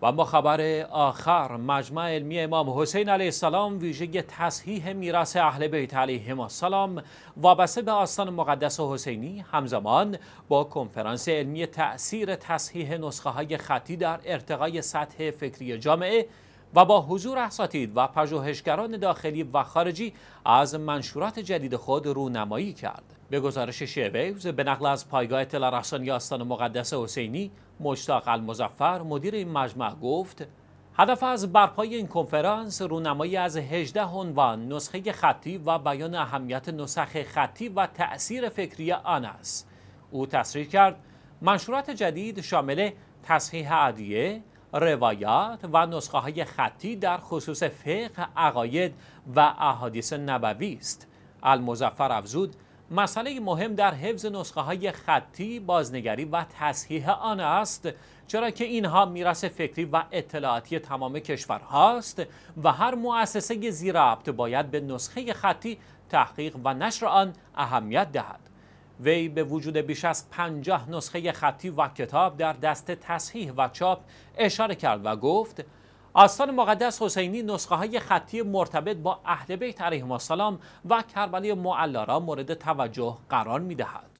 و اما خبر آخر مجمع علمی امام حسین علیه السلام ویژه تصحیح میراث اهل بیت علیهم السلام وابسته به آستان مقدس حسینی همزمان با کنفرانس علمی تأثیر تصحیح نسخه های خطی در ارتقای سطح فکری جامعه و با حضور اساتید و پژوهشگران داخلی و خارجی از منشورات جدید خود رونمایی کرد به گزارش شیویوز به نقل از پایگاه تل رسانی آستان مقدس حسینی مشتاق المزفر مدیر این مجمع گفت هدف از برپای این کنفرانس رونمایی از 18 عنوان نسخه خطی و بیان اهمیت نسخ خطی و تأثیر فکری آن است او تصریح کرد منشورات جدید شامل تصحیح عدیه، روایات و نسخه های خطی در خصوص فقه عقاید و احادیث نبوی است المزفر افزود مسئله مهم در حفظ نسخه های خطی بازنگری و تصحیح آن است چرا که اینها میراث فکری و اطلاعاتی تمام کشور هاست و هر مؤسسه زیرابت باید به نسخه خطی تحقیق و نشر آن اهمیت دهد وی به وجود بیش از پنجاه نسخه خطی و کتاب در دست تصحیح و چاپ اشاره کرد و گفت آستان مقدس حسینی نسخه های خطی مرتبط با اهل بیت علیهم السلام و کربلای معلا را مورد توجه قرار می دهد.